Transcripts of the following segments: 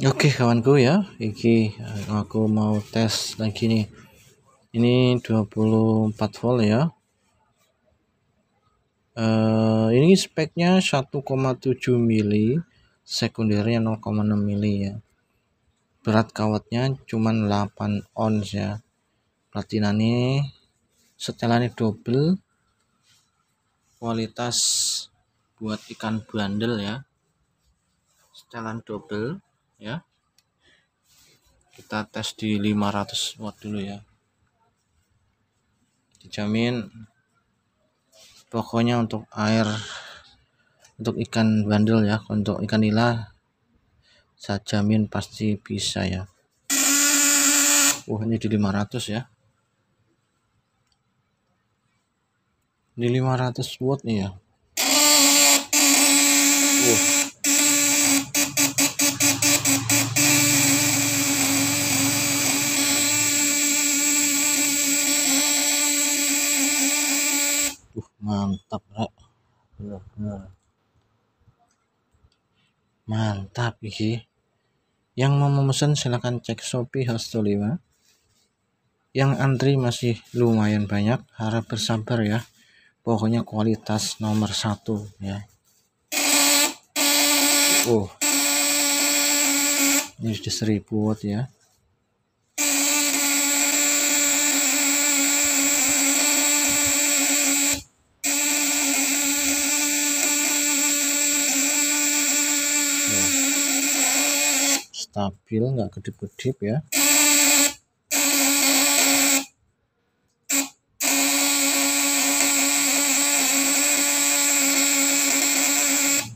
Oke okay, kawanku ya, iki eh, aku mau tes lagi nih. Ini 24 volt ya. Uh, ini speknya 1,7 mili, sekundernya 0,6 mili ya. Berat kawatnya cuman 8 ons ya. Platina nih, setelannya double. Kualitas buat ikan bandel ya. Setelan double ya kita tes di 500 watt dulu ya dijamin pokoknya untuk air untuk ikan bandel ya untuk ikan nila saya jamin pasti bisa ya Oh uh, ini di 500 ya di 500 watt nih ya Oh Uh. mantap rek mantap iki yang mau memesan silahkan cek Shopee Hostel 5 yang antri masih lumayan banyak harap bersabar ya pokoknya kualitas nomor satu ya oh ini sudah seribu watt ya stabil nggak kedip-kedip ya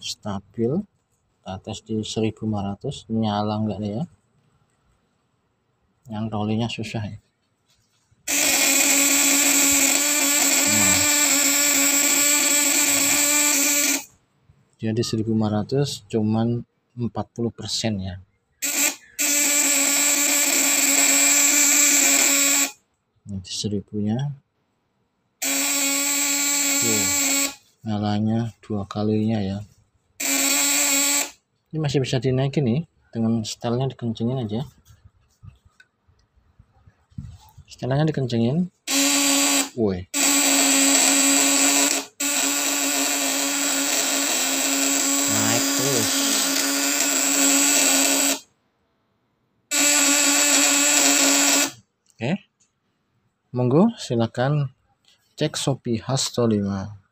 stabil atas di 1500 nyala nggak nih ya yang rolinya susah ya nah. jadi 1500 cuman 40% ya seribunya tuh hmm. nyalanya dua kalinya ya ini masih bisa dinaikin nih dengan setelnya dikencengin aja setelnya dikencengin woi naik terus oke eh? okay. Monggo silakan cek Shopee Hasto 5.